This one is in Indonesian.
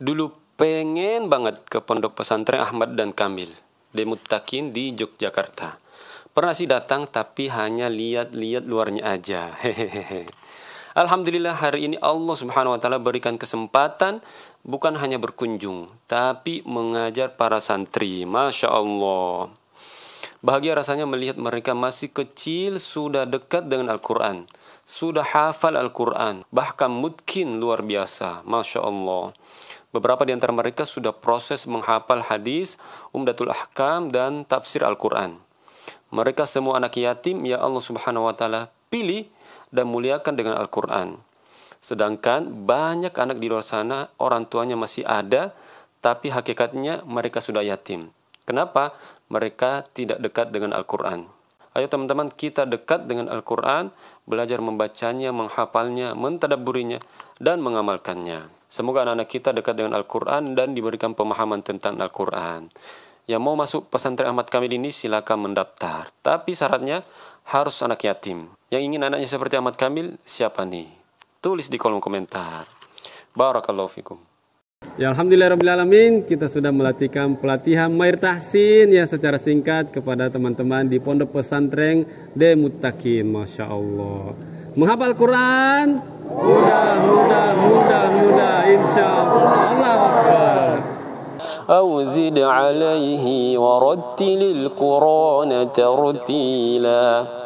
dulu pengen banget ke pondok pesantren Ahmad dan Kamil di Mutakin di Yogyakarta. Pernah sih datang tapi hanya lihat-lihat luarnya aja. Hehehe. Alhamdulillah hari ini Allah Subhanahu wa taala berikan kesempatan bukan hanya berkunjung tapi mengajar para santri. Masya Allah. Bahagia rasanya melihat mereka masih kecil sudah dekat dengan Al-Qur'an, sudah hafal Al-Qur'an, bahkan mungkin luar biasa. Masya Allah. Beberapa di antara mereka sudah proses menghafal hadis, umdatul ahkam, dan tafsir Al-Quran. Mereka semua anak yatim, ya Allah subhanahu wa ta'ala, pilih dan muliakan dengan Al-Quran. Sedangkan banyak anak di luar sana, orang tuanya masih ada, tapi hakikatnya mereka sudah yatim. Kenapa? Mereka tidak dekat dengan Al-Quran. Ayo teman-teman kita dekat dengan Al-Quran, belajar membacanya, menghafalnya, mentadaburinya, dan mengamalkannya. Semoga anak-anak kita dekat dengan Al-Quran dan diberikan pemahaman tentang Al-Quran. Yang mau masuk pesantren Ahmad Kamil ini silakan mendaftar. Tapi syaratnya harus anak yatim. Yang ingin anaknya seperti Ahmad Kamil, siapa nih? Tulis di kolom komentar. Barakallahu fikum. Ya Alhamdulillah Rabbil Alamin Kita sudah melatihkan pelatihan Mair Tahsin Ya secara singkat kepada teman-teman di Pondok Pesantren Demutakin Masya Allah Menghafal Quran Mudah, mudah, mudah, mudah Insya Allah أو زد عليه ورتل القرآن ترتيلاً